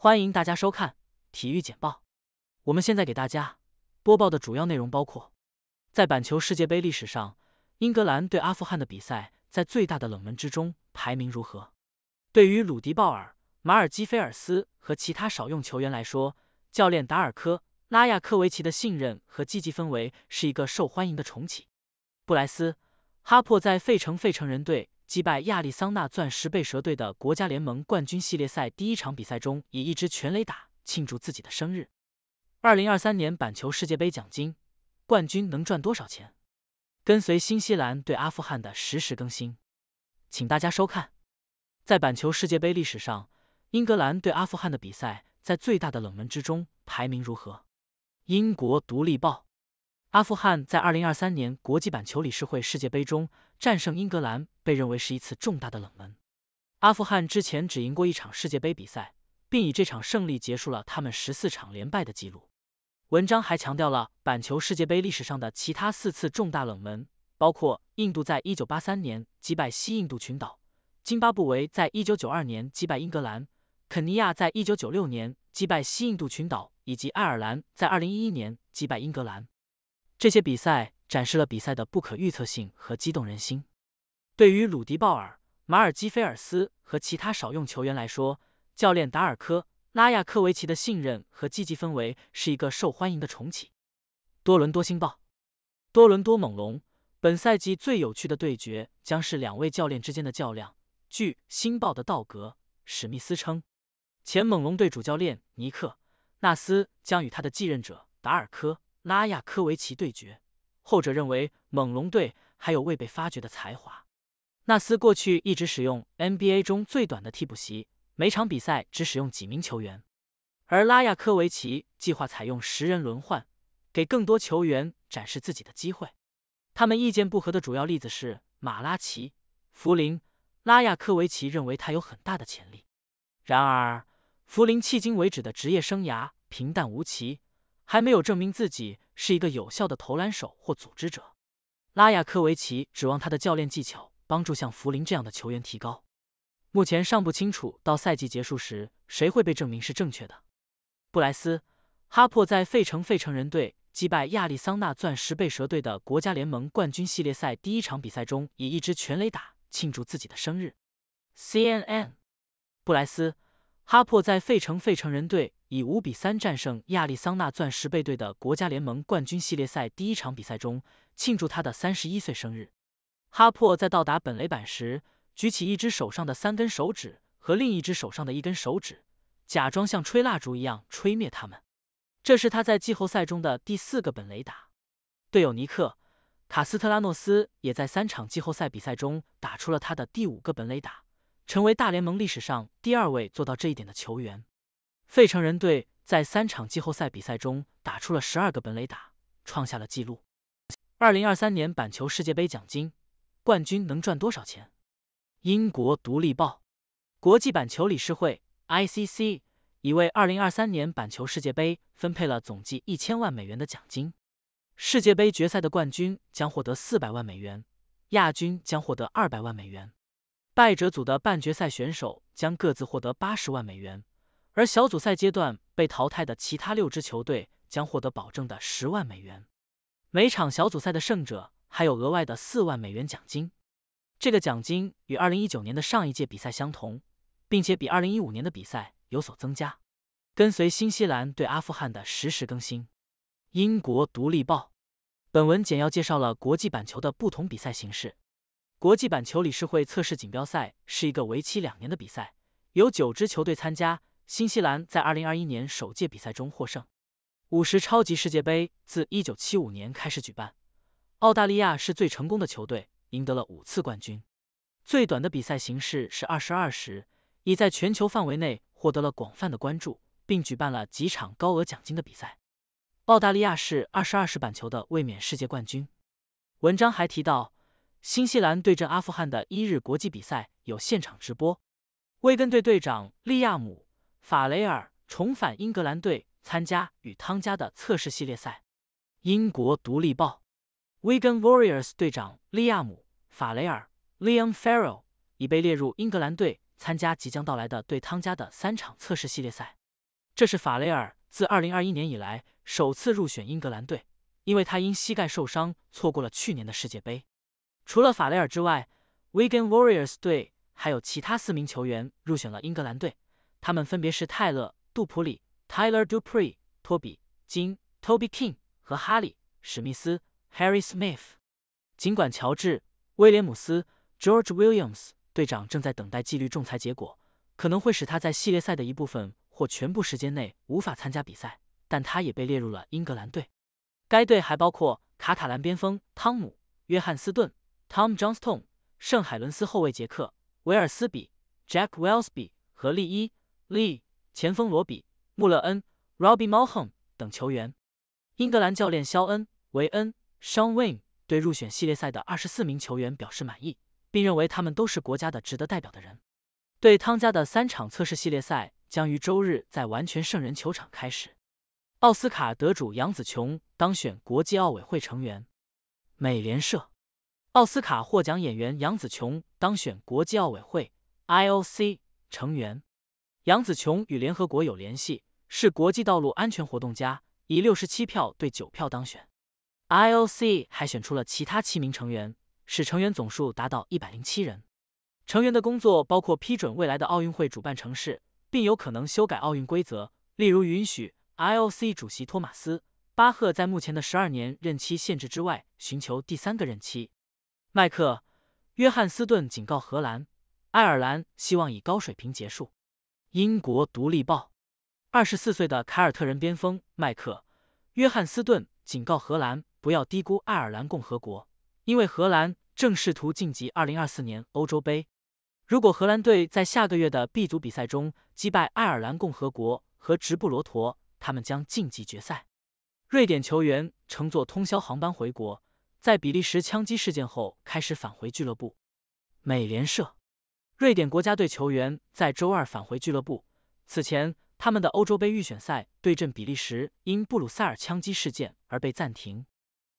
欢迎大家收看体育简报。我们现在给大家播报的主要内容包括：在板球世界杯历史上，英格兰对阿富汗的比赛在最大的冷门之中排名如何？对于鲁迪鲍尔、马尔基菲尔斯和其他少用球员来说，教练达尔科拉亚科维奇的信任和积极氛围是一个受欢迎的重启。布莱斯哈珀在费城费城人队。击败亚利桑那钻石背蛇队的国家联盟冠军系列赛第一场比赛中，以一支全垒打庆祝自己的生日。二零二三年板球世界杯奖金冠军能赚多少钱？跟随新西兰对阿富汗的实时更新，请大家收看。在板球世界杯历史上，英格兰对阿富汗的比赛在最大的冷门之中排名如何？英国独立报。阿富汗在二零二三年国际板球理事会世界杯中战胜英格兰，被认为是一次重大的冷门。阿富汗之前只赢过一场世界杯比赛，并以这场胜利结束了他们十四场连败的记录。文章还强调了板球世界杯历史上的其他四次重大冷门，包括印度在一九八三年击败西印度群岛，津巴布韦在一九九二年击败英格兰，肯尼亚在一九九六年击败西印度群岛，以及爱尔兰在二零一一年击败英格兰。这些比赛展示了比赛的不可预测性和激动人心。对于鲁迪·鲍尔、马尔基菲尔斯和其他少用球员来说，教练达尔科·拉亚科维奇的信任和积极氛围是一个受欢迎的重启。多伦多星报：多伦多猛龙本赛季最有趣的对决将是两位教练之间的较量。据《星报》的道格·史密斯称，前猛龙队主教练尼克·纳斯将与他的继任者达尔科。拉亚科维奇对决，后者认为猛龙队还有未被发掘的才华。纳斯过去一直使用 NBA 中最短的替补席，每场比赛只使用几名球员，而拉亚科维奇计划采用十人轮换，给更多球员展示自己的机会。他们意见不合的主要例子是马拉奇、福林。拉亚科维奇认为他有很大的潜力，然而福林迄今为止的职业生涯平淡无奇。还没有证明自己是一个有效的投篮手或组织者。拉亚科维奇指望他的教练技巧帮助像福林这样的球员提高。目前尚不清楚到赛季结束时谁会被证明是正确的。布莱斯·哈珀在费城费城人队击败亚利桑那钻石背蛇队的国家联盟冠军系列赛第一场比赛中，以一支全垒打庆祝自己的生日。CNN。布莱斯·哈珀在费城费城人队。以五比三战胜亚利桑那钻石背队的国家联盟冠军系列赛第一场比赛中，庆祝他的三十一岁生日。哈珀在到达本垒板时，举起一只手上的三根手指和另一只手上的一根手指，假装像吹蜡烛一样吹灭它们。这是他在季后赛中的第四个本垒打。队友尼克·卡斯特拉诺斯也在三场季后赛比赛中打出了他的第五个本垒打，成为大联盟历史上第二位做到这一点的球员。费城人队在三场季后赛比赛中打出了十二个本垒打，创下了纪录。二零二三年板球世界杯奖金冠军能赚多少钱？英国独立报，国际板球理事会 （ICC） 已为二零二三年板球世界杯分配了总计一千万美元的奖金。世界杯决赛的冠军将获得四百万美元，亚军将获得二百万美元，败者组的半决赛选手将各自获得八十万美元。而小组赛阶段被淘汰的其他六支球队将获得保证的十万美元，每场小组赛的胜者还有额外的四万美元奖金。这个奖金与二零一九年的上一届比赛相同，并且比二零一五年的比赛有所增加。跟随新西兰对阿富汗的实时更新，《英国独立报》本文简要介绍了国际板球的不同比赛形式。国际板球理事会测试锦标赛是一个为期两年的比赛，有九支球队参加。新西兰在二零二一年首届比赛中获胜。五十超级世界杯自一九七五年开始举办，澳大利亚是最成功的球队，赢得了五次冠军。最短的比赛形式是二十二时，已在全球范围内获得了广泛的关注，并举办了几场高额奖金的比赛。澳大利亚是二十二时板球的卫冕世界冠军。文章还提到，新西兰对阵阿富汗的一日国际比赛有现场直播。威根队队长利亚姆。法雷尔重返英格兰队参加与汤加的测试系列赛。英国独立报，Wigan Warriors 队长利亚姆·法雷尔 （Liam Farrell） 已被列入英格兰队参加即将到来的对汤加的三场测试系列赛。这是法雷尔自二零二一年以来首次入选英格兰队，因为他因膝盖受伤错过了去年的世界杯。除了法雷尔之外，Wigan Warriors 队还有其他四名球员入选了英格兰队。他们分别是泰勒·杜普里 （Tyler Dupree）、托比·金 （Toby King） 和哈利·史密斯 （Harry Smith）。尽管乔治·威廉姆斯 （George Williams） 队长正在等待纪律仲裁结果，可能会使他在系列赛的一部分或全部时间内无法参加比赛，但他也被列入了英格兰队。该队还包括卡塔兰边锋汤姆·约翰斯顿 （Tom Johnston）、圣海伦斯后卫杰克·威尔斯比 （Jack Wellsby） 和利伊。Lee、前锋罗比穆勒恩 （Robbie m o h a m 等球员。英格兰教练肖恩维恩 （Sean w y n e 对入选系列赛的二十四名球员表示满意，并认为他们都是国家的值得代表的人。对汤加的三场测试系列赛将于周日在完全圣人球场开始。奥斯卡得主杨紫琼当选国际奥委会成员。美联社，奥斯卡获奖演员杨紫琼当选国际奥委会 （IOC） 成员。杨紫琼与联合国有联系，是国际道路安全活动家，以六十七票对九票当选。I O C 还选出了其他七名成员，使成员总数达到一百零七人。成员的工作包括批准未来的奥运会主办城市，并有可能修改奥运规则，例如允许 I O C 主席托马斯·巴赫在目前的十二年任期限制之外寻求第三个任期。麦克·约翰斯顿警告荷兰、爱尔兰希望以高水平结束。《英国独立报》：二十四岁的凯尔特人边锋麦克·约翰斯顿警告荷兰不要低估爱尔兰共和国，因为荷兰正试图晋级二零二四年欧洲杯。如果荷兰队在下个月的 B 组比赛中击败爱尔兰共和国和直布罗陀，他们将晋级决赛。瑞典球员乘坐通宵航班回国，在比利时枪击事件后开始返回俱乐部。美联社。瑞典国家队球员在周二返回俱乐部。此前，他们的欧洲杯预选赛对阵比利时因布鲁塞尔枪击事件而被暂停，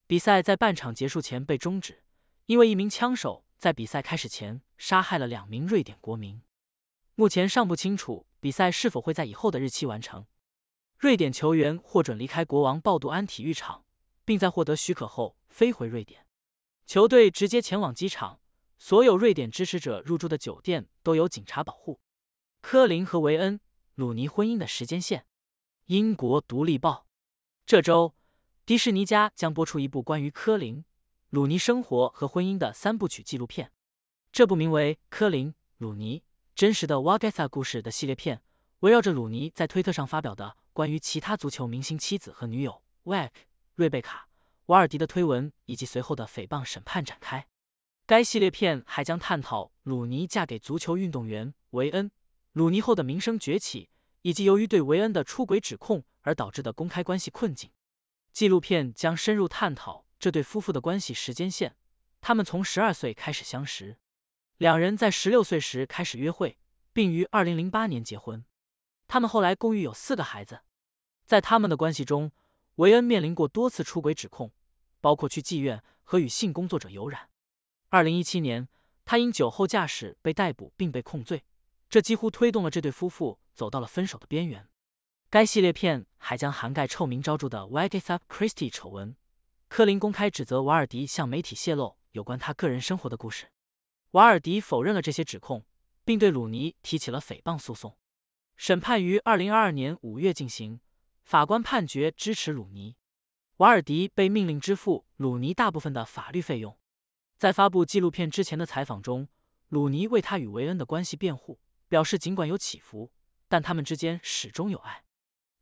比赛在半场结束前被终止，因为一名枪手在比赛开始前杀害了两名瑞典国民。目前尚不清楚比赛是否会在以后的日期完成。瑞典球员获准离开国王鲍杜安体育场，并在获得许可后飞回瑞典。球队直接前往机场。所有瑞典支持者入住的酒店都有警察保护。科林和维恩·鲁尼婚姻的时间线。英国独立报，这周迪士尼家将播出一部关于科林·鲁尼生活和婚姻的三部曲纪录片。这部名为《科林·鲁尼：真实的瓦格萨故事》的系列片，围绕着鲁尼在推特上发表的关于其他足球明星妻子和女友 w a g 瑞贝卡·瓦尔迪的推文，以及随后的诽谤审判展开。该系列片还将探讨鲁尼嫁给足球运动员维恩，鲁尼后的名声崛起，以及由于对维恩的出轨指控而导致的公开关系困境。纪录片将深入探讨这对夫妇的关系时间线。他们从十二岁开始相识，两人在十六岁时开始约会，并于二零零八年结婚。他们后来共育有四个孩子。在他们的关系中，维恩面临过多次出轨指控，包括去妓院和与性工作者有染。二零一七年，他因酒后驾驶被逮捕并被控罪，这几乎推动了这对夫妇走到了分手的边缘。该系列片还将涵盖臭名昭著的 Vagisap Christie 丑闻。科林公开指责瓦尔迪向媒体泄露有关他个人生活的故事，瓦尔迪否认了这些指控，并对鲁尼提起了诽谤诉讼。审判于二零二二年五月进行，法官判决支持鲁尼，瓦尔迪被命令支付鲁尼大部分的法律费用。在发布纪录片之前的采访中，鲁尼为他与维恩的关系辩护，表示尽管有起伏，但他们之间始终有爱。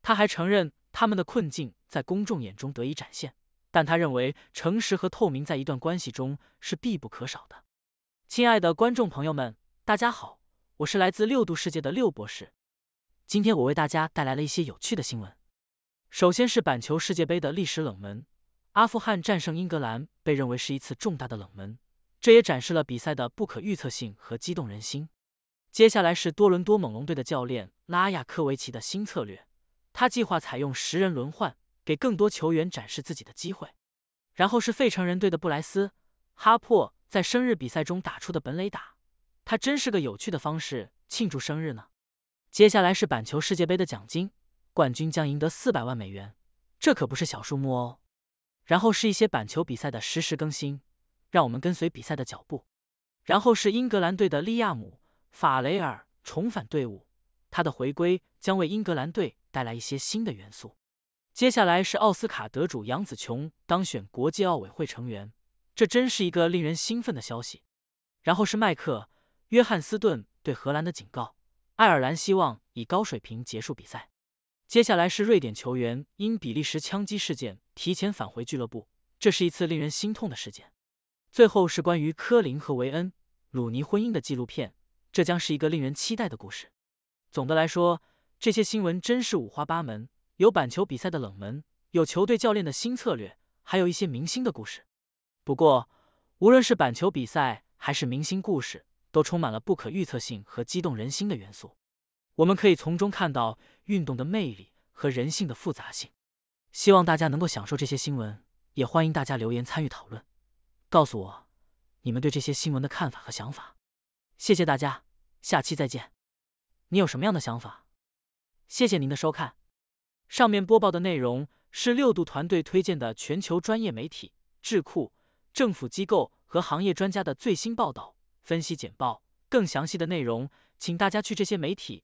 他还承认他们的困境在公众眼中得以展现，但他认为诚实和透明在一段关系中是必不可少的。亲爱的观众朋友们，大家好，我是来自六度世界的六博士。今天我为大家带来了一些有趣的新闻。首先是板球世界杯的历史冷门。阿富汗战胜英格兰被认为是一次重大的冷门，这也展示了比赛的不可预测性和激动人心。接下来是多伦多猛龙队的教练拉亚科维奇的新策略，他计划采用十人轮换，给更多球员展示自己的机会。然后是费城人队的布莱斯哈珀在生日比赛中打出的本垒打，他真是个有趣的方式庆祝生日呢。接下来是板球世界杯的奖金，冠军将赢得四百万美元，这可不是小数目哦。然后是一些板球比赛的实时更新，让我们跟随比赛的脚步。然后是英格兰队的利亚姆·法雷尔重返队伍，他的回归将为英格兰队带来一些新的元素。接下来是奥斯卡得主杨子琼当选国际奥委会成员，这真是一个令人兴奋的消息。然后是麦克·约翰斯顿对荷兰的警告，爱尔兰希望以高水平结束比赛。接下来是瑞典球员因比利时枪击事件提前返回俱乐部，这是一次令人心痛的事件。最后是关于科林和维恩·鲁尼婚姻的纪录片，这将是一个令人期待的故事。总的来说，这些新闻真是五花八门，有板球比赛的冷门，有球队教练的新策略，还有一些明星的故事。不过，无论是板球比赛还是明星故事，都充满了不可预测性和激动人心的元素。我们可以从中看到运动的魅力和人性的复杂性。希望大家能够享受这些新闻，也欢迎大家留言参与讨论，告诉我你们对这些新闻的看法和想法。谢谢大家，下期再见。你有什么样的想法？谢谢您的收看。上面播报的内容是六度团队推荐的全球专业媒体、智库、政府机构和行业专家的最新报道、分析简报。更详细的内容，请大家去这些媒体。